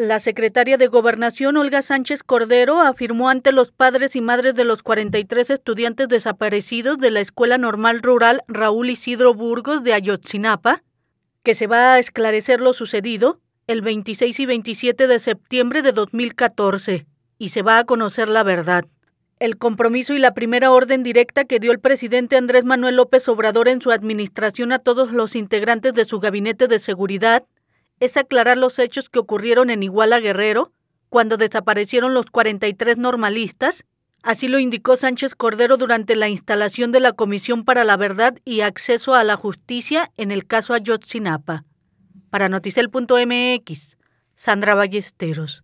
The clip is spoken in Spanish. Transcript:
La secretaria de Gobernación, Olga Sánchez Cordero, afirmó ante los padres y madres de los 43 estudiantes desaparecidos de la Escuela Normal Rural Raúl Isidro Burgos de Ayotzinapa que se va a esclarecer lo sucedido el 26 y 27 de septiembre de 2014 y se va a conocer la verdad. El compromiso y la primera orden directa que dio el presidente Andrés Manuel López Obrador en su administración a todos los integrantes de su gabinete de seguridad es aclarar los hechos que ocurrieron en Iguala Guerrero cuando desaparecieron los 43 normalistas, así lo indicó Sánchez Cordero durante la instalación de la Comisión para la Verdad y Acceso a la Justicia en el caso Ayotzinapa. Para noticel.mx, Sandra Ballesteros.